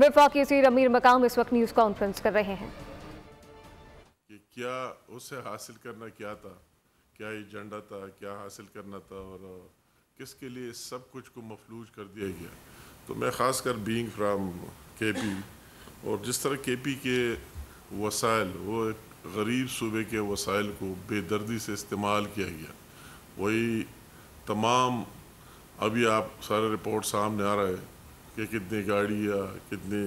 विफाकी वजीर अमीर मकाम इस वक्त न्यूज़ कॉन्फ्रेंस कर रहे हैं कि क्या उसे हासिल करना क्या था क्या एजेंडा था क्या हासिल करना था और किसके लिए सब कुछ को मफलूज कर दिया गया तो मैं ख़ास कर बींग फ्राम के पी और जिस तरह के पी के वसाइल वो एक गरीब सूबे के वसाइल को बेदर्दी से इस्तेमाल किया गया वही तमाम अभी आप सारे रिपोर्ट सामने आ रहे हैं कि कितनी गाड़ियाँ कितनी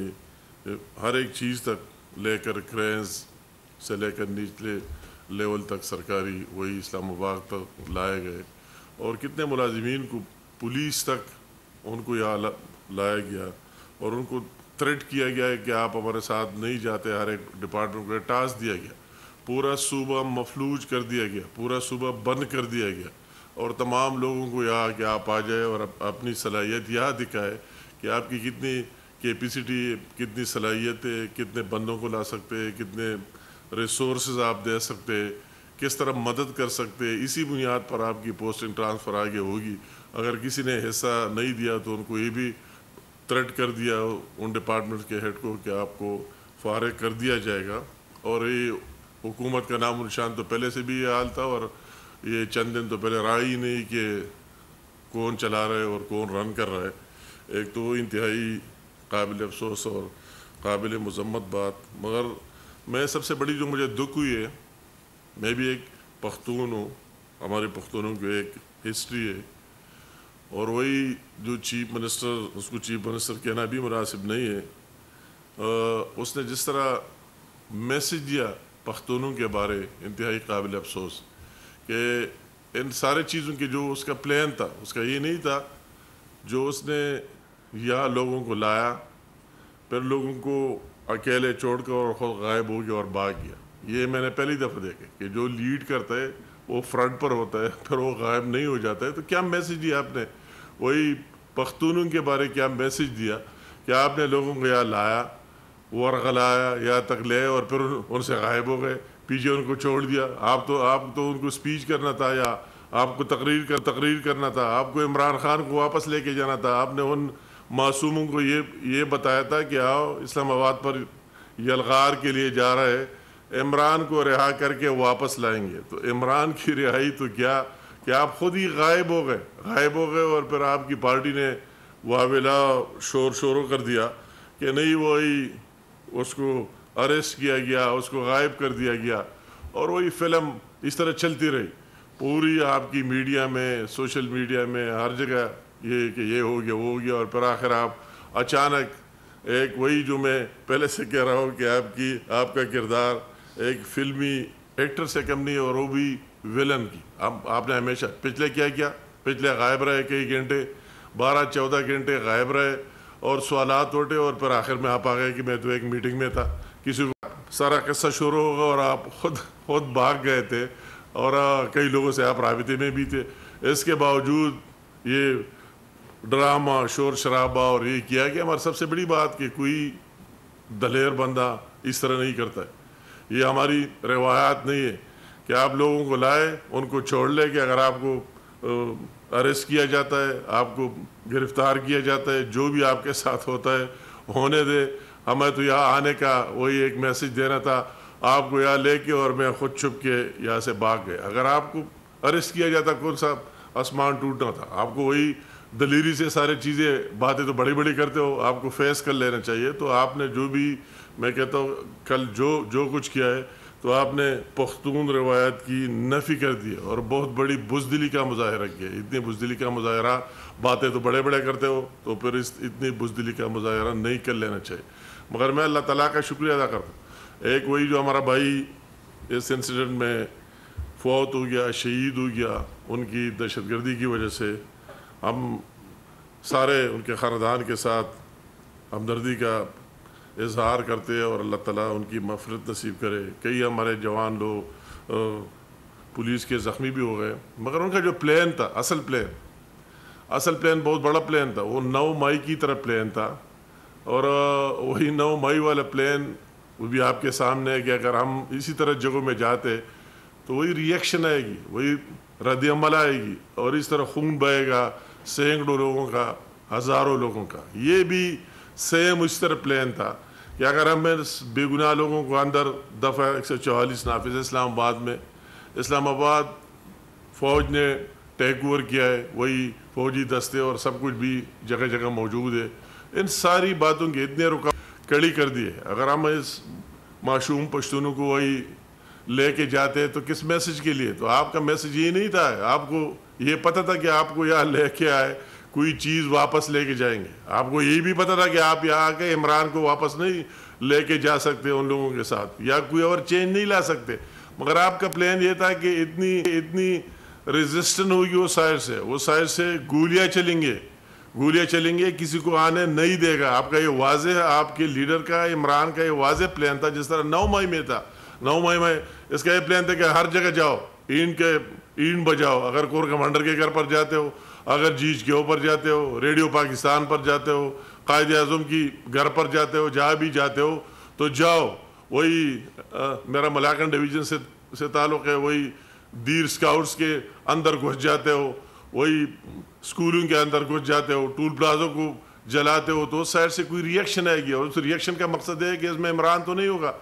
हर एक चीज़ तक लेकर क्रेंस से लेकर निचले लेवल तक सरकारी वही इस्लामाबाद तक लाए गए और कितने मुलाजमीन को पुलिस तक उनको यहाँ लाया गया और उनको थ्रेट किया गया है कि आप हमारे साथ नहीं जाते हर एक डिपार्टमेंट को टास्क दिया गया पूरा सूबा मफलूज कर दिया गया पूरा सूबा बंद कर दिया गया और तमाम लोगों को यहाँ कि आप आ जाए और अपनी सलाहियत यहाँ दिखाए कि आपकी कितनी कैपेसिटी कितनी सलाहियत है कितने बंदों को ला सकते हैं कितने रिसोर्स आप दे सकते हैं किस तरह मदद कर सकते हैं इसी बुनियाद पर आपकी पोस्टिंग ट्रांसफ़र आगे होगी अगर किसी ने हिस्सा नहीं दिया तो उनको ये भी थ्रेट कर दिया उन डिपार्टमेंट के हेड को कि आपको फारग कर दिया जाएगा और ये हुकूमत का नाम निशान तो पहले से भी ये हाल था और ये चंद दिन तो पहले रहा ही नहीं कि कौन चला रहा है और कौन रन कर रहा है एक तो इंतहाई काबिल अफसोस और काबिल मजम्मत बात मगर मैं सबसे बड़ी जो मुझे दुख हुई है मैं भी एक पख्तून हूँ हमारे पख्तूनों की एक हिस्ट्री है और वही जो चीफ मिनिस्टर उसको चीफ मिनिस्टर कहना भी मुनासिब नहीं है आ, उसने जिस तरह मैसेज दिया पख्तूनों के बारे इंतहाई काबिल अफसोस कि इन सारे चीज़ों के जो उसका प्लान था उसका ये नहीं था जो उसने यहाँ लोगों को लाया फिर लोगों को अकेले छोड़कर और खुद गायब हो गया और भाग गया ये मैंने पहली दफ़ा देखा कि जो लीड करता है वो फ्रंट पर होता है फिर वो गायब नहीं हो जाता है तो क्या मैसेज दिया आपने वही पख्तूनों के बारे क्या मैसेज दिया कि आपने लोगों को यहाँ लाया वर्गलाया यहाँ तक ले और फिर उनसे गायब हो गए पीछे उनको छोड़ दिया आप तो आप तो उनको स्पीच करना था या आपको तकरीर कर तकरीर करना था आपको इमरान खान को वापस लेके जाना था आपने उन मासूमों को ये ये बताया था कि आओ इस्लामाबाद पर यलगार के लिए जा रहे इमरान को रिहा करके वापस लाएंगे तो इमरान की रिहाई तो क्या कि आप खुद ही गायब हो गए गायब हो गए और फिर आपकी पार्टी ने वाविला शोर शोरों कर दिया कि नहीं वही उसको अरेस्ट किया गया उसको गायब कर दिया गया और वही फिल्म इस तरह चलती रही पूरी आपकी मीडिया में सोशल मीडिया में हर जगह ये कि ये हो गया वो हो गया और फिर आखिर आप अचानक एक वही जो मैं पहले से कह रहा हूँ कि आपकी आपका किरदार एक फिल्मी एक्टर से कम नहीं और वो भी विलन की आप, आपने हमेशा पिछले क्या किया पिछले गायब रहे कई घंटे बारह चौदह घंटे गायब रहे और सवाल उठे और फिर आखिर में आप आ गए कि मैं तो एक मीटिंग में था किसी सारा किस्सा शुरू होगा और आप खुद खुद भाग गए थे और हाँ, कई लोगों से आप रबते में भी थे इसके बावजूद ये ड्रामा शोर शराबा और ये किया गया हमारी सबसे बड़ी बात कि कोई दलेर बंदा इस तरह नहीं करता है ये हमारी रवायात नहीं है कि आप लोगों को लाए उनको छोड़ ले कि अगर आपको अरेस्ट किया जाता है आपको गिरफ्तार किया जाता है जो भी आपके साथ होता है होने दे हमें तो यहाँ आने का वही एक मैसेज देना था आपको यहाँ लेके और मैं खुद छुप के यहाँ से भाग गए अगर आपको अरेस्ट किया जाता कौन सा आसमान टूटना था आपको वही दलीरी से सारी चीज़ें बातें तो बड़ी बड़ी करते हो आपको फेस कर लेना चाहिए तो आपने जो भी मैं कहता हूँ कल जो जो कुछ किया है तो आपने पख्तून रवायत की नफ़ी कर दी और बहुत बड़ी बुजदिली का मुजाहरा किया इतनी बुजदिली का मुजाहरा बातें तो बड़े बड़े करते हो तो फिर इस इतनी बुजदिली का मुजाहरा नहीं कर लेना चाहिए मगर मैं अल्लाह तला का शुक्रिया अदा करता हूँ एक वही जो हमारा भाई इस इंसिडेंट में फौत हो गया शहीद हो गया उनकी दहशत गर्दी की वजह से हम सारे उनके ख़ानदान के साथ हमदर्दी का इजहार करते और अल्लाह ताला उनकी मफरत नसीब करे कई हमारे जवान लोग पुलिस के ज़ख्मी भी हो गए मगर उनका जो प्लान था असल प्लान असल प्लान बहुत बड़ा प्लान था वो नौ मई की तरफ प्लान था और वही नौ मई वाला प्लान वो भी आपके सामने है कि अगर हम इसी तरह जगहों में जाते तो वही रिएक्शन आएगी वही रद्द अमल आएगी और इस तरह खून बहेगा सैकड़ों लोगों का हज़ारों लोगों का ये भी सेम उस तरह प्लान था कि अगर हमें बेगुनाह लोगों को अंदर दफ़ा एक सौ चौवालीस नाफिज इस्लामाबाद में इस्लामाबाद फ़ौज ने टेक ओवर किया है वही फौजी दस्ते और सब कुछ भी जगह जगह मौजूद है इन सारी बातों के इतने रुका कड़ी कर दी है अगर हम इस माशूम पश्तूनों को वही ले के जाते हैं तो किस मैसेज के लिए तो आपका मैसेज ये नहीं था आपको ये पता था कि आपको यहाँ ले के आए कोई चीज़ वापस लेके जाएंगे आपको यही भी पता था कि आप यहाँ आके इमरान को वापस नहीं लेके जा सकते उन लोगों के साथ या कोई और चेंज नहीं ला सकते मगर आपका प्लान ये था कि इतनी इतनी रेजिस्टेंट होगी वो साइड से वो साइड से गोलियाँ चलेंगे गोलियां चलेंगे किसी को आने नहीं देगा आपका ये वाज है आपके लीडर का इमरान का ये वाज प्लान था जिस तरह नौ मई में था नौ मई में इसका ये प्लान था कि हर जगह जाओ ईन के ईन बजाओ अगर कोर कमांडर के घर पर जाते हो अगर जीज के ऊपर जाते हो रेडियो पाकिस्तान पर जाते हो कायद अजम की घर पर जाते हो जहाँ भी जाते हो तो जाओ वही आ, मेरा मलाकन डिवीज़न से से ताल्लुक़ है वही दीर स्काउट्स के अंदर घुस जाते हो वही स्कूलों के अंदर घुस जाते हो टूल प्लाजों को जलाते हो तो उस साइड से कोई रिएक्शन आएगी और उस रिएक्शन का मकसद है कि इसमें इमरान तो नहीं होगा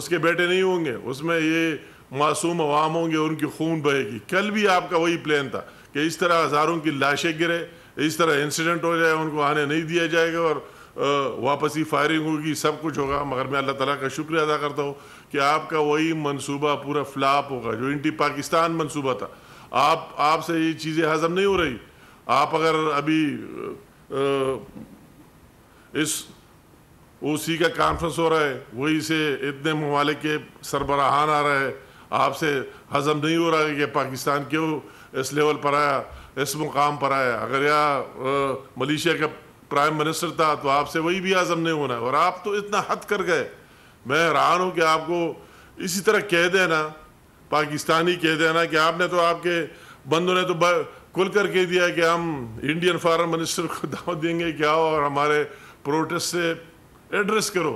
उसके बेटे नहीं होंगे उसमें ये मासूम अवाम होंगे और उनकी खून बहेगी कल भी आपका वही प्लान था कि इस तरह हज़ारों की लाशें गिरे इस तरह इंसिडेंट हो जाए उनको आने नहीं दिया जाएगा और वापसी फायरिंग होगी सब कुछ होगा मगर मैं अल्लाह ताला का शुक्रिया अदा करता हूँ कि आपका वही मंसूबा पूरा फ्लाप होगा जो इंटी पाकिस्तान मंसूबा था आप आपसे ये चीज़ें हजम नहीं हो रही आप अगर अभी इस ओसी का कॉन्फ्रेंस हो रहा है वही से इतने ममालिक के सरबराहान आ रहे हैं आपसे हजम नहीं हो रहा है कि पाकिस्तान क्यों इस लेवल पर आया इस मुकाम पर आया अगर यह मलेशिया का प्राइम मिनिस्टर था तो आपसे वही भी हज़म नहीं होना है और आप तो इतना हद कर गए मैं हैरान हूँ कि आपको इसी तरह कह देना पाकिस्तानी कह देना कि आपने तो आपके बंदों ने तो खुल कर कह दिया कि हम इंडियन फॉरन मिनिस्टर को दावत देंगे क्या और हमारे प्रोटेस्ट से एड्रेस करो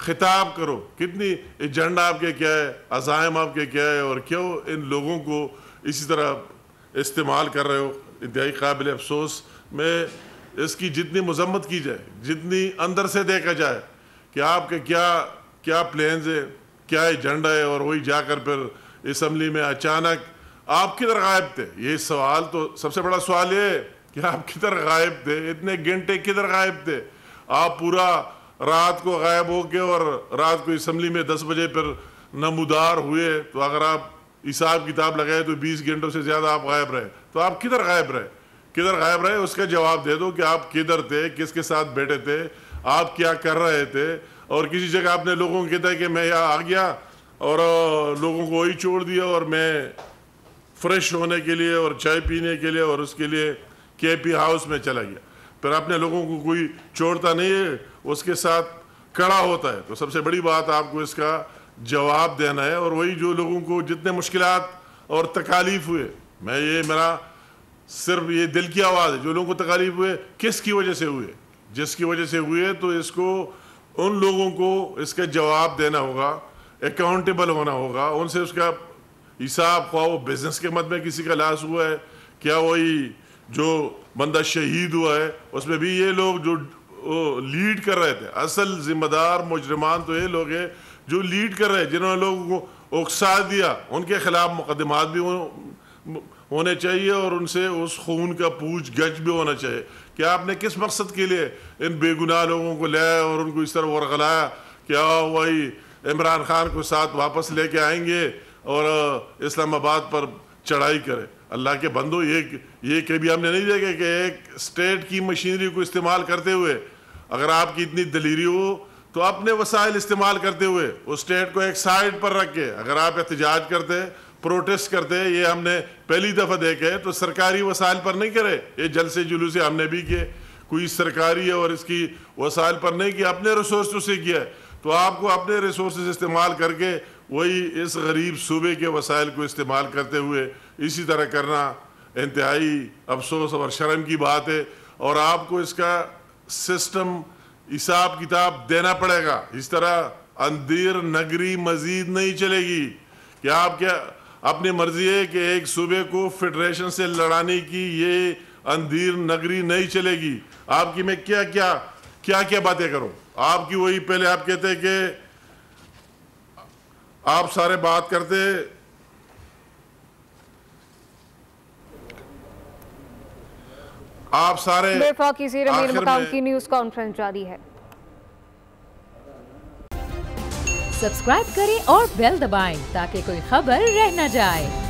खिताब करो कितनी एजेंडा आपके क्या है अजायम आपके क्या है और क्यों इन लोगों को इसी तरह इस्तेमाल कर रहे हो इंतहाई काबिल अफसोस में इसकी जितनी मजम्मत की जाए जितनी अंदर से देखा जाए कि आपके क्या क्या प्लान्स है क्या एजेंडा है और वही जाकर फिर असम्बली में अचानक आप किधर गायब थे ये सवाल तो सबसे बड़ा सवाल ये कि आप किधर गायब थे इतने घंटे किधर गायब थे आप पूरा रात को गायब हो गए और रात को इसम्बली में दस बजे पर नमदार हुए तो अगर आप हिसाब किताब लगाए तो बीस घंटों से ज़्यादा आप गायब रहे तो आप किधर गायब रहे किधर गायब रहे उसका जवाब दे दो कि आप किधर थे किसके साथ बैठे थे आप क्या कर रहे थे और किसी जगह आपने लोगों को कहता है कि मैं यहाँ आ गया और लोगों को वही छोड़ दिया और मैं फ्रेश होने के लिए और चाय पीने के लिए और उसके लिए के पी हाउस में चला गया पर आपने लोगों को कोई छोड़ता नहीं है उसके साथ कड़ा होता है तो सबसे बड़ी बात आपको इसका जवाब देना है और वही जो लोगों को जितने मुश्किल और तकालीफ हुए मैं ये मेरा सिर्फ ये दिल की आवाज़ है जो लोगों को तकालीफ हुए किसकी वजह से हुए जिसकी वजह से हुए तो इसको उन लोगों को इसका जवाब देना होगा अकाउंटेबल होना होगा उनसे उसका हिसाब हुआ वो बिजनेस के मत में किसी का लाश हुआ है क्या वही जो बंदा शहीद हुआ है उसमें भी ये लोग जो लीड कर रहे थे असल जिम्मेदार मुजरमान तो ये लोग हैं जो लीड कर रहे हैं जिन्होंने लोगों को उकसा दिया उनके खिलाफ मुकदमात भी होने चाहिए और उनसे उस खून का पूछ गछ भी होना चाहिए कि आपने किस मकसद के लिए इन बेगुनाह लोगों को लाया और उनको इस तरह वर्गलाया क्या वही इमरान खान को साथ वापस लेके आएंगे और इस्लामाबाद पर चढ़ाई करें अल्लाह के बंदो ये ये कभी हमने नहीं देखे कि एक स्टेट की मशीनरी को इस्तेमाल करते हुए अगर आपकी इतनी दलीरी हो तो अपने वसाइल इस्तेमाल करते हुए उस स्टेट को एक साइड पर रख के अगर आप एहतजाज करते प्रोटेस्ट करते ये हमने पहली दफ़ा देखे तो सरकारी वसाइल पर नहीं करे ये जलसे जुलूसे हमने भी किए कोई सरकारी और इसकी वसाइल पर नहीं किया अपने रिसोर्स से किया है तो आपको अपने रिसोर्स इस्तेमाल करके वही इस गरीब सूबे के वसाइल को इस्तेमाल करते हुए इसी तरह करना इंतहाई अफसोस और शर्म की बात है और आपको इसका सिस्टम हिसाब किताब देना पड़ेगा इस तरह अंधेर नगरी मजीद नहीं चलेगी कि आप क्या अपनी मर्जी है कि एक सूबे को फेडरेशन से लड़ाने की ये अंधेर नगरी नहीं चलेगी आपकी मैं क्या क्या क्या क्या बातें करो आपकी वही पहले आप कहते कि आप सारे बात करते आप सारे की न्यूज कॉन्फ्रेंस जारी है सब्सक्राइब करें और बेल दबाएं ताकि कोई खबर रह न जाए